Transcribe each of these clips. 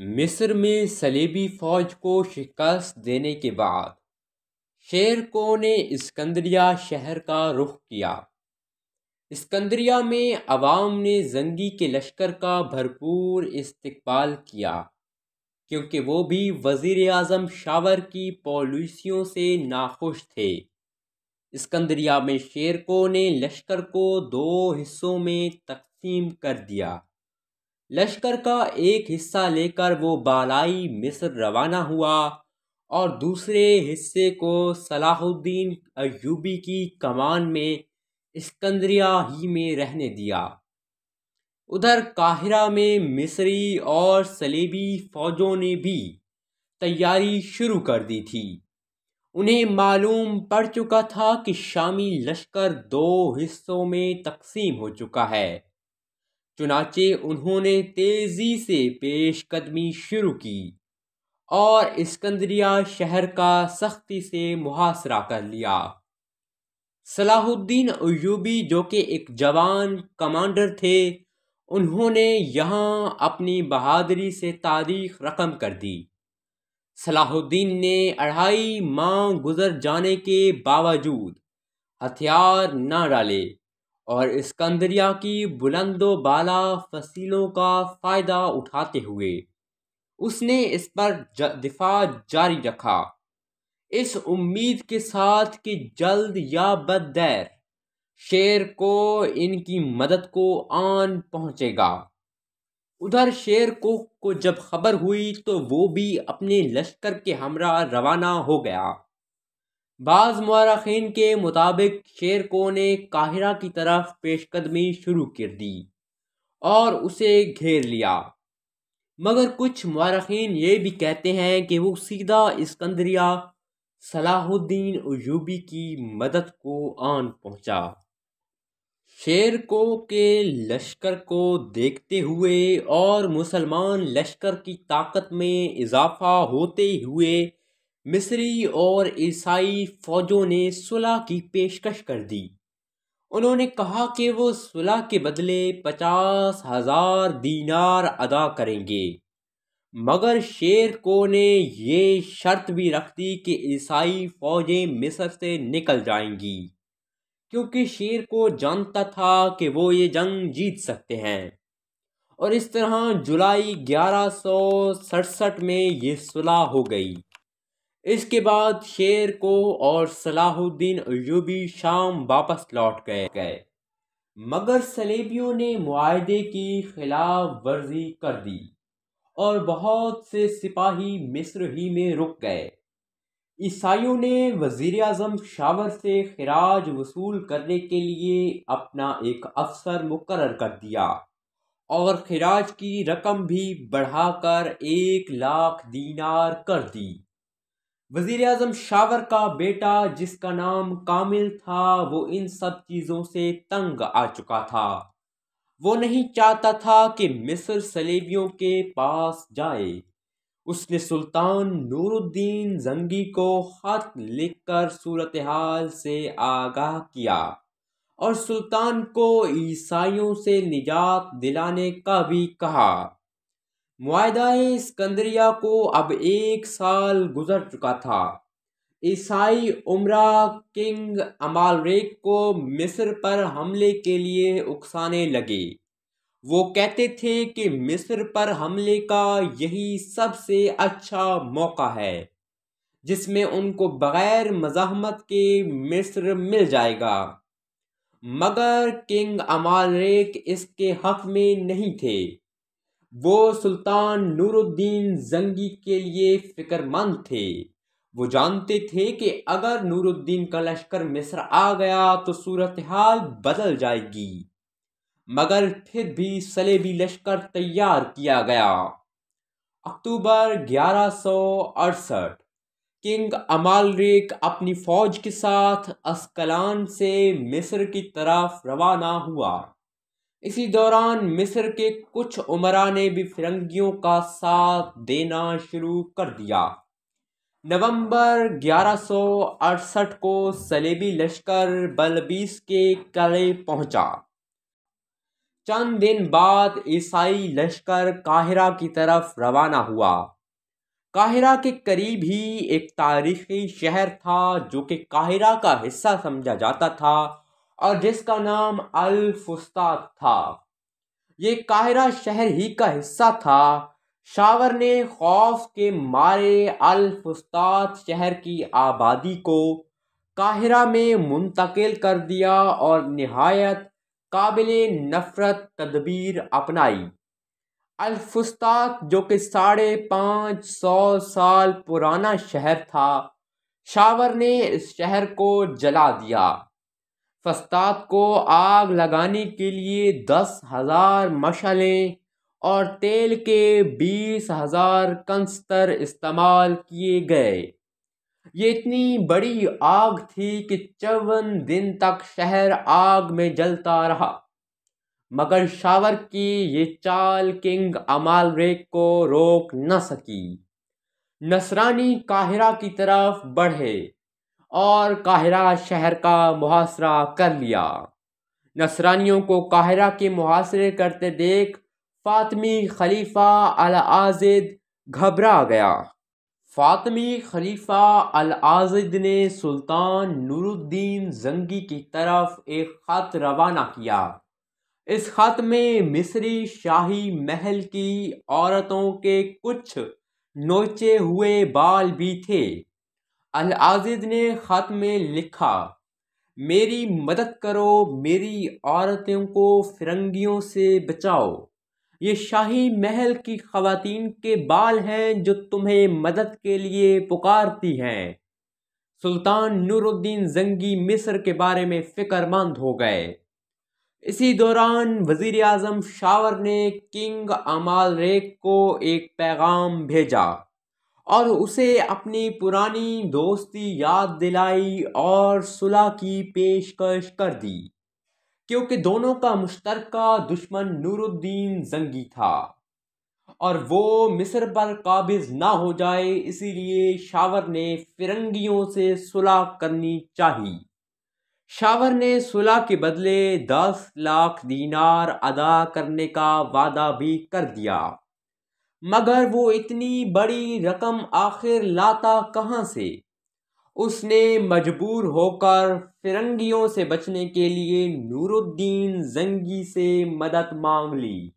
मिस्र में सलीबी फौज को शिकस्त देने के बाद शेरको ने इस्कंदरिया शहर का रुख किया इस्कंदरिया में आवाम ने जंगी के लश्कर का भरपूर इस्तकबाल किया क्योंकि वो भी वज़ी अजम शावर की पॉलिसियों से नाखुश थे इस्कंदरिया में शेरको ने लश्कर को दो हिस्सों में तकसीम कर दिया लश्कर का एक हिस्सा लेकर वो बालाई मिस्र रवाना हुआ और दूसरे हिस्से को सलाहुद्दीन अयूबी की कमान में इस्कंदरिया ही में रहने दिया उधर काहिरा में मिस्री और सलेबी फौजों ने भी तैयारी शुरू कर दी थी उन्हें मालूम पड़ चुका था कि शामी लश्कर दो हिस्सों में तकसीम हो चुका है चुनाचे उन्होंने तेज़ी से पेशकदमी शुरू की और इस्कंदरिया शहर का सख्ती से मुहासरा कर लिया सलाहुद्दीन अयूबी जो कि एक जवान कमांडर थे उन्होंने यहाँ अपनी बहादुरी से तारीख रकम कर दी सलाहुद्दीन ने अढ़ाई माह गुजर जाने के बावजूद हथियार न डाले और स्कंदरिया की बाला फसीलों का फ़ायदा उठाते हुए उसने इस पर दिफा जारी रखा इस उम्मीद के साथ कि जल्द या बदैर शेर को इनकी मदद को आन पहुंचेगा उधर शेर को, को जब खबर हुई तो वो भी अपने लश्कर के हमरा रवाना हो गया बाज़ मौरखीन के मुताबिक शेरको ने काहिरा की तरफ पेशकदमी शुरू कर दी और उसे घेर लिया मगर कुछ मौरखीन ये भी कहते हैं कि वो सीधा इसकंदरिया सलाहुद्दीन यूबी की मदद को आन पहुंचा शेर को के लश्कर को देखते हुए और मुसलमान लश्कर की ताकत में इजाफा होते हुए मिस्री और ईसाई फौजों ने सुलह की पेशकश कर दी उन्होंने कहा कि वो सुलह के बदले पचास हजार दीनार अदा करेंगे मगर शेर को ने ये शर्त भी रख दी कि ईसाई फौजें मिस्र से निकल जाएंगी क्योंकि शेर को जानता था कि वो ये जंग जीत सकते हैं और इस तरह जुलाई ग्यारह सौ सड़सठ में ये सुलह हो गई इसके बाद शेर को और सलाहुद्दीन अयूबी शाम वापस लौट गए गए मगर सलेबियों ने मुआदे की खिलाफ वर्जी कर दी और बहुत से सिपाही मिस्र ही में रुक गए ईसाइयों ने वज़ी अजम शावर से खराज वसूल करने के लिए अपना एक अफसर मुकर कर दिया और खराज की रकम भी बढ़ाकर एक लाख दीनार कर दी वजीर अजम शावर का बेटा जिसका नाम कामिल था वो इन सब चीज़ों से तंग आ चुका था वो नहीं चाहता था कि मिस्र सलेबियों के पास जाए उसने सुल्तान नूरुद्दीन जंगी को ख़त लिखकर सूरत हाल से आगाह किया और सुल्तान को ईसाइयों से निजात दिलाने का भी कहा माहा स्कंदरिया को अब एक साल गुजर चुका था ईसाई उम्र किंग अमालरेक को मिस्र पर हमले के लिए उकसाने लगे वो कहते थे कि मिस्र पर हमले का यही सबसे अच्छा मौका है जिसमें उनको बग़ैर मज़ाहमत के मिस्र मिल जाएगा मगर किंग अमालरेक इसके हक में नहीं थे वो सुल्तान नूरुद्दीन जंगी के लिए फिक्रमंद थे वो जानते थे कि अगर नूरुद्दीन का लश्कर मिस्र आ गया तो सूरत हाल बदल जाएगी मगर फिर भी सलेबी लश्कर तैयार किया गया अक्टूबर ग्यारह किंग अमालरेक अपनी फौज के साथ अस्कलान से मिस्र की तरफ रवाना हुआ इसी दौरान मिस्र के कुछ उमरा ने भी फिरंगियों का साथ देना शुरू कर दिया नवंबर 1168 को सलेबी लश्कर बलबीस के कले पहुंचा चंद दिन बाद ईसाई लश्कर काहिरा की तरफ रवाना हुआ काहिरा के करीब ही एक तारीखी शहर था जो कि काहिरा का हिस्सा समझा जाता था और जिसका नाम अल फुस्ताक था ये काहिरा शहर ही का हिस्सा था शावर ने खौफ के मारे अल फुस्ताक शहर की आबादी को काहिरा में मुंतकिल कर दिया और नहायत काबिल नफरत तदबीर अपनाई अल्फुस्ताक जो कि साढ़े पाँच सौ साल पुराना शहर था शावर ने इस शहर को जला दिया फस्ताद को आग लगाने के लिए दस हज़ार मशालें और तेल के बीस हज़ार कंस्तर इस्तेमाल किए गए ये इतनी बड़ी आग थी कि चौवन दिन तक शहर आग में जलता रहा मगर शावर की ये चाल किंग अमाल रेक को रोक न सकी नसरानी काहिरा की तरफ बढ़े और काहिरा शहर का मुहासरा कर लिया नसरानियों को काहिरा के मुहासरे करते देख फातमी खलीफा अल आजिद घबरा गया फातमी खलीफा अल आजिद ने सुल्तान नूरुद्दीन जंगी की तरफ एक ख़त रवाना किया इस ख़त में मिस्री शाही महल की औरतों के कुछ नोचे हुए बाल भी थे अल आजिद ने ख़त में लिखा मेरी मदद करो मेरी औरतों को फिरंगियों से बचाओ ये शाही महल की खवतिन के बाल हैं जो तुम्हें मदद के लिए पुकारती हैं सुल्तान नूरुद्दीन जंगी मिस्र के बारे में फ़िक्रमंद हो गए इसी दौरान वज़ी अजम शावर ने किंग अमाल रेक को एक पैगाम भेजा और उसे अपनी पुरानी दोस्ती याद दिलाई और सुलह की पेशकश कर दी क्योंकि दोनों का मुश्तर दुश्मन नूरुद्दीन जंगी था और वो मिस्र पर काबिज ना हो जाए इसीलिए शावर ने फिरंगियों से सुलह करनी चाहिए शावर ने सुलह के बदले दस लाख दीनार अदा करने का वादा भी कर दिया मगर वो इतनी बड़ी रकम आखिर लाता कहाँ से उसने मजबूर होकर फिरंगियों से बचने के लिए नूरुद्दीन जंगी से मदद मांग ली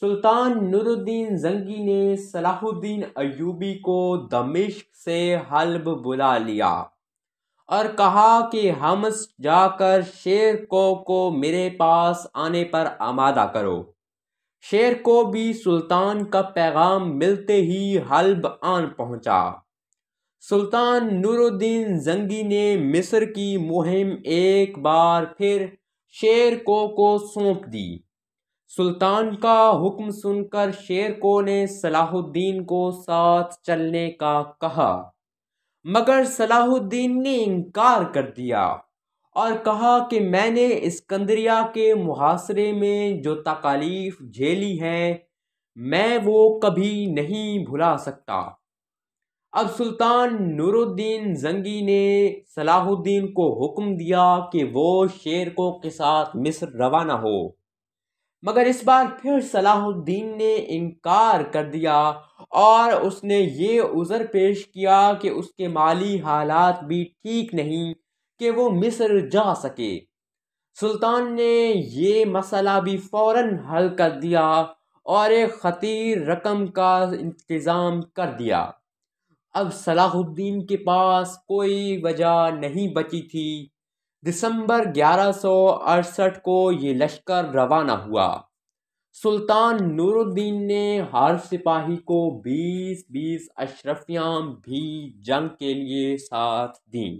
सुल्तान नूरुद्दीन जंगी ने सलाहुद्दीन अयूबी को दमिश्क से हल्ब बुला लिया और कहा कि हम जाकर शेर को को मेरे पास आने पर आमादा करो शेर को भी सुल्तान का पैगाम मिलते ही हल्ब आन पहुंचा सुल्तान नूरुद्दीन जंगी ने मिस्र की मुहिम एक बार फिर शेर को को सौंप दी सुल्तान का हुक्म सुनकर शेर को ने सलाहुद्दीन को साथ चलने का कहा मगर सलाहुद्दीन ने इनकार कर दिया और कहा कि मैंने इस्कंदरिया के मुहासरे में जो तकालीफ झेली हैं मैं वो कभी नहीं भुला सकता अब सुल्तान नूरुद्दीन जंगी ने सलाहुद्दीन को हुक्म दिया कि वो शेर को के साथ मिस्र रवाना हो मगर इस बार फिर सलाहुद्दीन ने इनकार कर दिया और उसने ये उज़र पेश किया कि उसके माली हालात भी ठीक नहीं कि वो मिस्र जा सके सुल्तान ने ये मसला भी फौरन हल कर दिया और एक ख़तीर रकम का इंतज़ाम कर दिया अब सलाहुद्दीन के पास कोई वजह नहीं बची थी दिसंबर ग्यारह को ये लश्कर रवाना हुआ सुल्तान नूरुद्दीन ने हर सिपाही को 20-20 अशरफियाँ भी जंग के लिए साथ दीं